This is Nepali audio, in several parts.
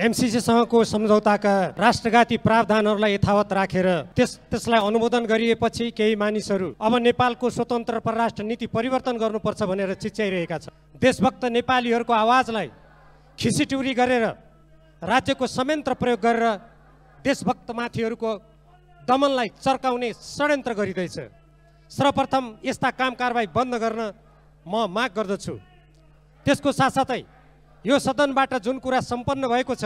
एमसिसीसँगको सम्झौताका राष्ट्रघाती प्रावधानहरूलाई यथावत राखेर त्यस त्यसलाई अनुमोदन गरिएपछि केही मानिसहरू अब नेपालको स्वतन्त्र परराष्ट्र नीति परिवर्तन गर्नुपर्छ भनेर चिच्याइरहेका छन् देशभक्त नेपालीहरूको आवाजलाई खिसिटुरी गरेर राज्यको संयन्त्र प्रयोग गरेर देशभक्त माथिहरूको दमनलाई चर्काउने षड्यन्त्र गरिँदैछ सर्वप्रथम यस्ता काम कारवाही बन्द गर्न म माग गर्दछु त्यसको साथसाथै यो सदनबाट जुन कुरा सम्पन्न भएको छ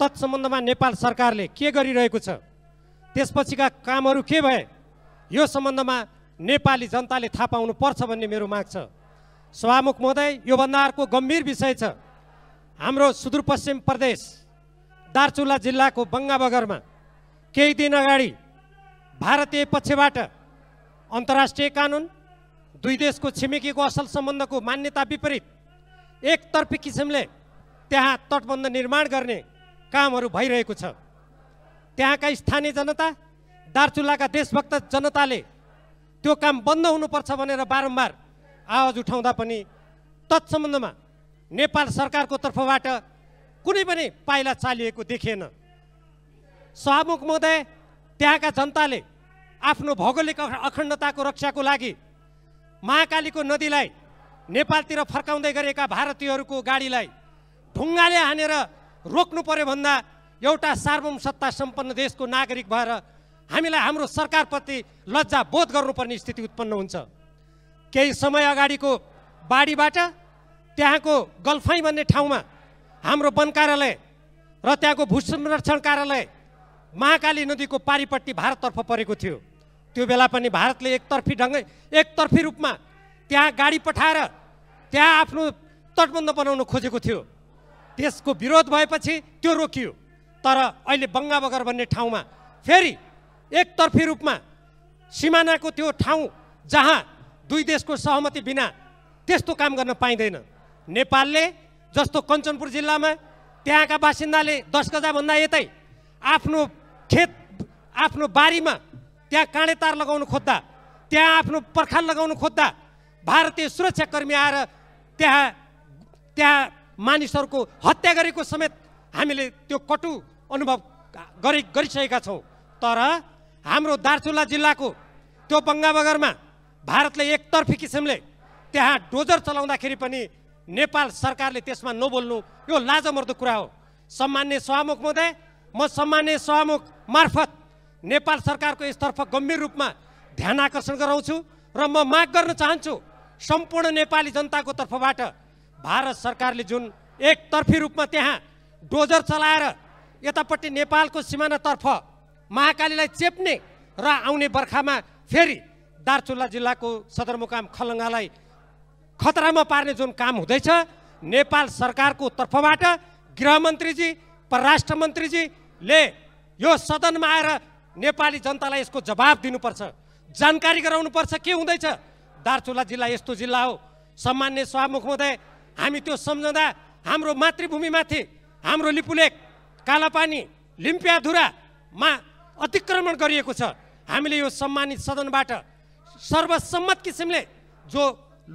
तत्सम्बन्धमा नेपाल सरकारले के गरिरहेको छ त्यसपछिका कामहरू के भए यो सम्बन्धमा नेपाली जनताले थाहा पाउनु पर्छ भन्ने मेरो माग छ सभामुख महोदय योभन्दा अर्को गम्भीर विषय छ हाम्रो सुदूरपश्चिम प्रदेश दार्चुला जिल्लाको बङ्गाबगरमा केही दिन अगाडि भारतीय पक्षबाट अन्तर्राष्ट्रिय कानुन दुई देशको छिमेकीको असल सम्बन्धको मान्यता विपरीत एकतर्फी किसिमले त्यहाँ तटबन्ध निर्माण गर्ने कामहरू भइरहेको छ त्यहाँका स्थानीय जनता दार्चुलाका देशभक्त जनताले त्यो काम बन्द हुनुपर्छ भनेर बारम्बार आवाज उठाउँदा पनि तत्सम्बन्धमा नेपाल सरकारको तर्फबाट कुनै पनि पाइला चालिएको देखिएन सभामुख महोदय त्यहाँका जनताले आफ्नो भौगोलिक अखण्डताको रक्षाको लागि महाकालीको नदीलाई नेपालतिर फर्काउँदै गरेका भारतीयहरूको गाडीलाई ढुङ्गाले हानेर रोक्नु पर्यो भन्दा एउटा सार्वभौम सत्ता सम्पन्न देशको नागरिक भएर हामीलाई हाम्रो सरकारप्रति लज्जा बोध गर्नुपर्ने स्थिति उत्पन्न हुन्छ केही समय अगाडिको बाढीबाट त्यहाँको गल्फाइ भन्ने ठाउँमा हाम्रो वन कार्यालय र त्यहाँको भू संरक्षण कार्यालय महाकाली नदीको पारिपट्टि भारततर्फ परेको थियो त्यो बेला पनि भारतले एकतर्फी ढङ्ग एकतर्फी रूपमा त्यहाँ गाडी पठाएर त्यहाँ आफ्नो तटबन्ध बनाउन खोजेको थियो त्यसको विरोध भएपछि त्यो रोकियो तर अहिले बङ्गाबगर भन्ने ठाउँमा फेरि एकतर्फी रूपमा सिमानाको त्यो ठाउँ जहाँ दुई देशको सहमति बिना त्यस्तो काम गर्न पाइँदैन नेपालले जस्तो कञ्चनपुर जिल्लामा त्यहाँका बासिन्दाले दस गजाभन्दा यतै आफ्नो खेत आफ्नो बारीमा त्यहाँ काँडे तार लगाउनु खोज्दा त्यहाँ आफ्नो पर्खाल लगाउनु खोज्दा भारतीय सुरक्षाकर्मी आएर त्यहाँ त्यहाँ मानिसहरूको हत्या गरेको समेत हामीले त्यो कटु अनुभव गरि गरिसकेका छौँ तर हाम्रो दार्चुला जिल्लाको त्यो बङ्गाबगरमा भारतले एकतर्फी किसिमले त्यहाँ डोजर चलाउँदाखेरि पनि नेपाल सरकारले त्यसमा नबोल्नु यो लाजमर्दो कुरा हो सम्मान्य सभामुख महोदय म सम्मान्य सभामुख मार्फत नेपाल सरकारको यसतर्फ गम्भीर रूपमा ध्यान आकर्षण गराउँछु र म माग गर्न चाहन्छु सम्पूर्ण नेपाली जनताको तर्फबाट भारत सरकारले जुन एकतर्फी रूपमा त्यहाँ डोजर चलाएर यतापट्टि नेपालको सिमानातर्फ महाकालीलाई चेप्ने र आउने बर्खामा फेरि दार्चुला जिल्लाको सदरमुकाम खलङ्गालाई खतरामा पार्ने जुन काम हुँदैछ नेपाल सरकारको तर्फबाट गृहमन्त्रीजी परराष्ट्र मन्त्रीजीले यो सदनमा आएर नेपाली जनतालाई यसको जवाब दिनुपर्छ जानकारी गराउनुपर्छ के हुँदैछ दार्चुला जिल्ला यस्तो जिल्ला हो सम्मान्य सभामुख महोदय हामी त्यो सम्झँदा हाम्रो मातृभूमिमाथि हाम्रो लिपुलेक कालापानी लिम्पियाधुरामा अतिक्रमण गरिएको छ हामीले यो सम्मानित सदनबाट सर्वसम्मत किसिमले जो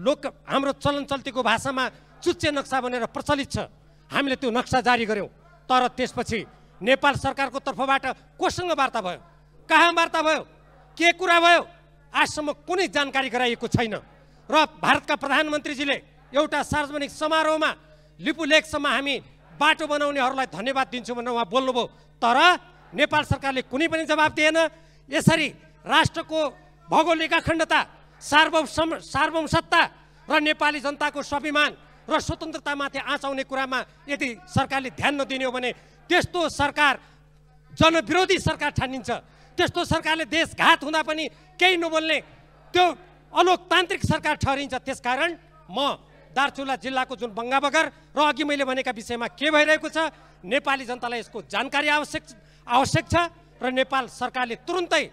लोक हाम्रो चलन चल्तीको भाषामा चुच्चे नक्सा भनेर प्रचलित छ हामीले त्यो नक्सा जारी गऱ्यौँ तर त्यसपछि नेपाल सरकारको तर्फबाट कोसँग वार्ता भयो कहाँ वार्ता भयो के कुरा भयो आजसम्म कुनै जानकारी गराइएको छैन र भारतका प्रधानमन्त्रीजीले एउटा सार्वजनिक समारोहमा लिपु लेकसम्म हामी बाटो बनाउनेहरूलाई धन्यवाद दिन्छु भनेर उहाँ बोल्नुभयो तर नेपाल सरकारले कुनै पनि जवाब दिएन यसरी राष्ट्रको भौगोलिक अखण्डता सार्वसम सार्वसत्ता र नेपाली जनताको स्वाभिमान र स्वतन्त्रतामाथि आँचाउने कुरामा यदि सरकारले ध्यान नदिने हो भने त्यस्तो सरकार जनविरोधी सरकार ठानिन्छ त्यस्तो सरकारले देशघात हुँदा पनि केही नबोल्ने त्यो अलोकतान्त्रिक सरकार ठहरिन्छ त्यसकारण म दार्चुला जिल्लाको जुन बङ्गाबगर र अघि मैले भनेका विषयमा के भइरहेको छ नेपाली जनतालाई यसको जानकारी आवश्यक आवश्यक छ र नेपाल सरकारले तुरुन्तै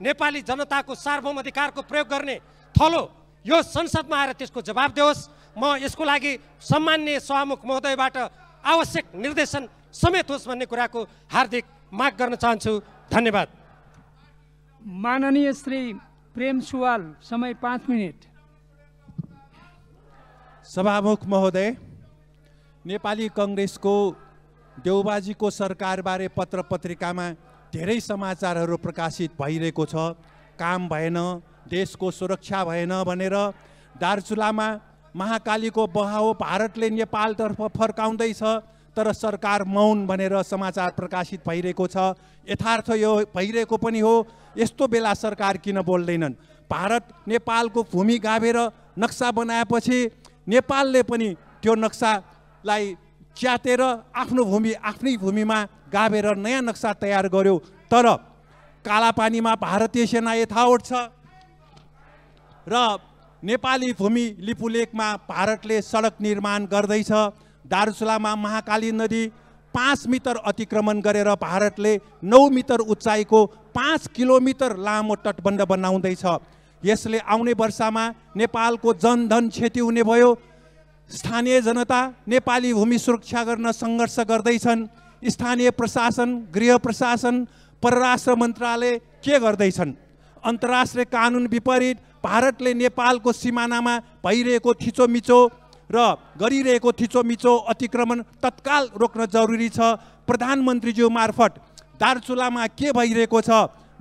नेपाली जनताको सार्वभौम अधिकारको प्रयोग गर्ने थलो यो संसदमा आएर त्यसको जवाब दियोस् म यसको लागि सम्मान्य सभामुख महोदयबाट आवश्यक निर्देशन समेत होस् भन्ने कुराको हार्दिक माग गर्न चाहन्छु धन्यवाद माननीय श्री प्रेम सुवाल समय पाँच मिनट सभामुख महोदय नेपाली कङ्ग्रेसको देउबाजीको सरकारबारे पत्र पत्रिकामा धेरै समाचारहरू प्रकाशित भइरहेको छ काम भएन देशको सुरक्षा भएन भनेर दार्चुलामा महाकालीको बहाव भारतले नेपालतर्फ फर्काउँदैछ तर सरकार मौन भनेर समाचार प्रकाशित भइरहेको छ यथार्थ यो भइरहेको पनि हो यस्तो बेला सरकार किन बोल्दैनन् भारत नेपालको भूमि गाभेर नक्सा बनाएपछि नेपालले पनि त्यो नक्सालाई च्यातेर आफ्नो भूमि आफ्नै भूमिमा गाभेर नयाँ नक्सा तयार गर्यो तर कालापानीमा भारतीय सेना यथावट छ र नेपाली भूमि लिपुलेकमा भारतले सडक निर्माण गर्दैछ दारुसुलामा महाकाली नदी पाँच मिटर अतिक्रमण गरेर भारतले नौ मिटर उचाइको पाँच किलोमिटर लामो तटबन्ध बनाउँदैछ यसले आउने वर्षमा नेपालको जनधन क्षति हुने भयो स्थानीय जनता नेपाली भूमि सुरक्षा गर्न सङ्घर्ष गर्दैछन् स्थानीय प्रशासन गृह प्रशासन परराष्ट्र मन्त्रालय के गर्दैछन् अन्तर्राष्ट्रिय कानुन विपरीत भारतले नेपालको सिमानामा भइरहेको थिचोमिचो र गरिरहेको थिचोमिचो अतिक्रमण तत्काल रोक्न जरुरी छ प्रधानमन्त्रीज्यू मार्फत दार्चुलामा के भइरहेको छ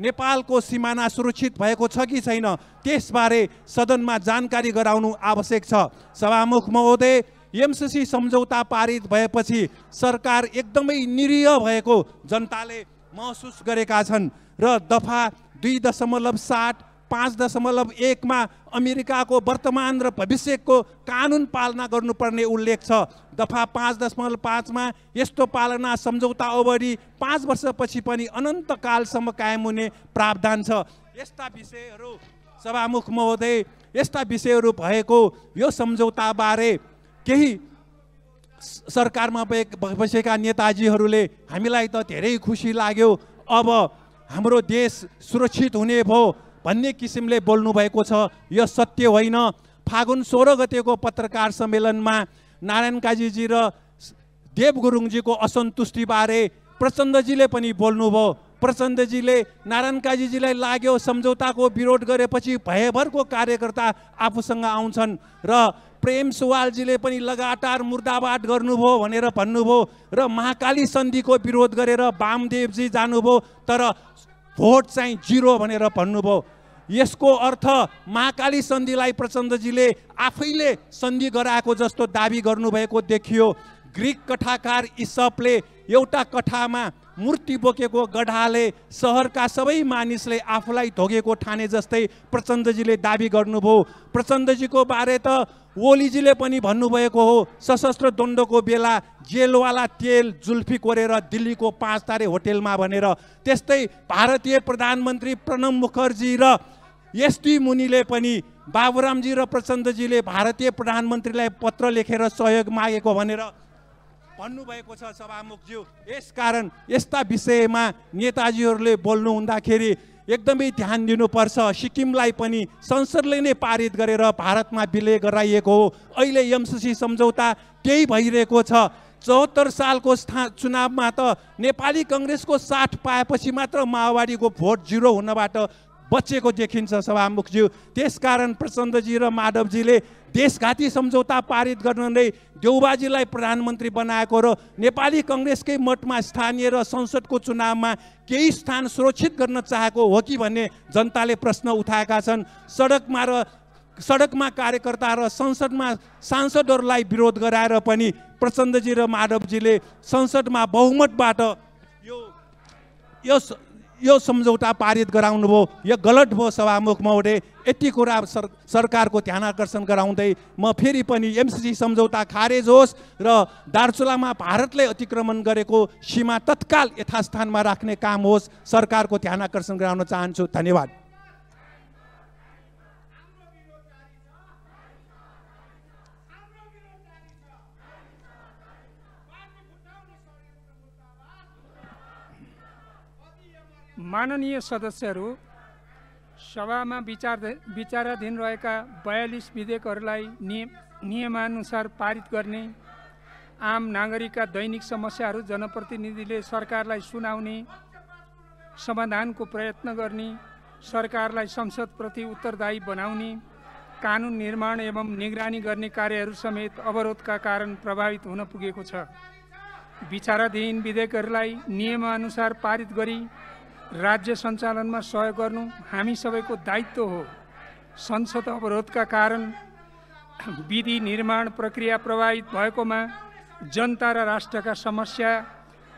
नेपालको सिमाना सुरक्षित भएको छ कि छैन त्यसबारे सदनमा जानकारी गराउनु आवश्यक छ सभामुख महोदय एमसिसी सम्झौता पारित भएपछि सरकार एकदमै निरीह भएको जनताले महसुस गरेका छन् र दफा दुई दशमलव सात पाँच दशमलव एकमा अमेरिकाको वर्तमान र भविष्यको कानुन पालना गर्नुपर्ने उल्लेख छ दफा पाँच दशमलव पाँचमा यस्तो पालना सम्झौता अवधि पाँच वर्षपछि पनि अनन्त कालसम्म कायम हुने प्रावधान छ यस्ता विषयहरू सभामुख महोदय यस्ता विषयहरू भएको यो सम्झौताबारे केही सरकारमा बसेका नेताजीहरूले हामीलाई त धेरै खुसी लाग्यो अब हाम्रो देश सुरक्षित हुने भयो भन्ने किसिमले बोल्नुभएको छ यो सत्य होइन फागुन सोह्र गतेको पत्रकार सम्मेलनमा नारायण काजीजी र देव गुरुङजीको असन्तुष्टिबारे प्रचण्डजीले पनि बोल्नुभयो प्रचण्डजीले नारायण काजीजीलाई लाग्यो सम्झौताको विरोध गरेपछि भयभरको कार्यकर्ता आफूसँग आउँछन् र प्रेम सुवालजीले पनि लगातार मुर्दाबाद गर्नुभयो भनेर भन्नुभयो र महाकाली सन्धिको विरोध गरेर वामदेवजी जानुभयो तर भोट चाहिँ जिरो भनेर भन्नुभयो यसको अर्थ महाकाली सन्धिलाई प्रचण्डजीले आफैले सन्धि गराएको जस्तो दावी गर्नुभएको देखियो ग्रिक कथाकार इसपले एउटा कथामा मूर्ति बोकेको गढाले सहरका सबै मानिसले आफूलाई धोगेको ठाने जस्तै प्रचण्डजीले दावी गर्नुभयो प्रचण्डजीको बारे त ओलीजीले पनि भन्नुभएको हो सशस्त्र द्वन्द्वको बेला जेलवाला तेल जुल्फी कोरेर दिल्लीको पाँच तारे होटेलमा भनेर त्यस्तै भारतीय प्रधानमन्त्री प्रणव मुखर्जी र यस्तै मुनिले पनि बाबुरामजी र प्रचण्डजीले भारतीय प्रधानमन्त्रीलाई पत्र लेखेर सहयोग मागेको भनेर भन्नुभएको छ सभामुखज्यू यस कारण यस्ता विषयमा नेताजीहरूले बोल्नु हुँदाखेरि एकदमै ध्यान दिनुपर्छ सिक्किमलाई पनि संसदले नै पारित गरेर भारतमा विलय गराइएको हो अहिले एमसिसी सम्झौता त्यही भइरहेको छ चौहत्तर सालको स्था चुनावमा त नेपाली कङ्ग्रेसको साथ पाएपछि मात्र माओवादीको भोट जिरो हुनबाट बचेको देखिन्छ सभामुखज्यू त्यसकारण प्रचण्डजी र माधवजीले देशघाती सम्झौता पारित गर्न नै देउबाजीलाई प्रधानमन्त्री बनाएको र नेपाली कङ्ग्रेसकै मठमा स्थानीय र संसदको चुनावमा केही स्थान सुरक्षित गर्न चाहेको हो कि भन्ने जनताले प्रश्न उठाएका छन् सडकमा र सडकमा कार्यकर्ता र संसदमा सांसदहरूलाई विरोध गराएर पनि प्रचण्डजी र माधवजीले संसदमा बहुमतबाट यो यो यो समझौता पारित कराने भो यो गलत भो सभामुख महोदय ये कुरा सर सरकार को ध्यान आकर्षण गराउँदै म फेरि पनि एमसिसी सम्झौता खारेज होस् में भारत ने अतिक्रमण गरेको सीमा तत्काल यथास्थान में राखने काम होस् को ध्यान आकर्षण कराने चाहूँ धन्यवाद माननीय सदस्यहरू सभामा विचार विचाराधीन रहेका बयालिस विधेयकहरूलाई निय नियमानुसार पारित गर्ने आम नागरिकका दैनिक समस्याहरू जनप्रतिनिधिले सरकारलाई सुनाउने समाधानको प्रयत्न गर्ने सरकारलाई संसदप्रति उत्तरदायी बनाउने कानुन निर्माण एवं निगरानी गर्ने कार्यहरू समेत अवरोधका कारण प्रभावित हुन पुगेको छ विचाराधीन विधेयकहरूलाई नियमानुसार पारित गरी राज्य सञ्चालनमा सहयोग गर्नु हामी सबैको दायित्व हो संसद अवरोधका कारण विधि निर्माण प्रक्रिया प्रभावित भएकोमा जनता र राष्ट्रका समस्या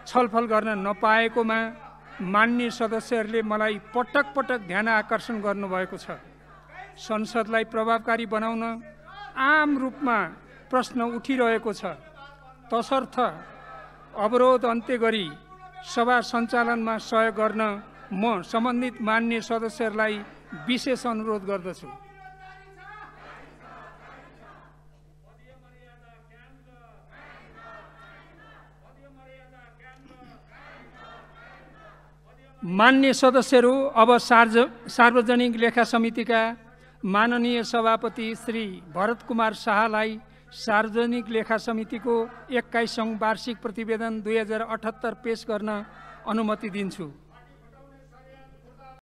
छलफल गर्न नपाएकोमा मान्य सदस्यहरूले मलाई पटक पटक ध्यान आकर्षण गर्नुभएको छ संसदलाई प्रभावकारी बनाउन आम रूपमा प्रश्न उठिरहेको छ तसर्थ अवरोध अन्त्य गरी सभा सञ्चालनमा सहयोग गर्न म सम्बन्धित मान्य सदस्यहरूलाई विशेष अनुरोध गर्दछु मान्य सदस्यहरू अब सार्ज सार्वजनिक लेखा समितिका माननीय सभापति श्री भरत कुमार शाहलाई सार्वजनिक लेखा समितिको एक्काइसौँ वार्षिक प्रतिवेदन दुई हजार अठहत्तर पेस गर्न अनुमति दिन्छु